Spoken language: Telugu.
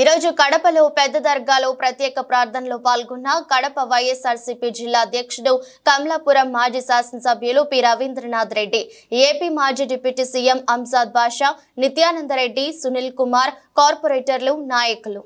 ఈరోజు కడపలో పెద్ద దర్గాలో ప్రత్యేక ప్రార్థనలో పాల్గొన్న కడప వైఎస్ఆర్సీపీ జిల్లా అధ్యక్షుడు కమలాపురం మాజీ శాసనసభ్యులు పి రవీంద్రనాథ్ రెడ్డి ఏపీ మాజీ డిప్యూటీ సీఎం అంజాద్ బాషా నిత్యానందరెడ్డి సునీల్ కుమార్ కార్పొరేటర్లు నాయకులు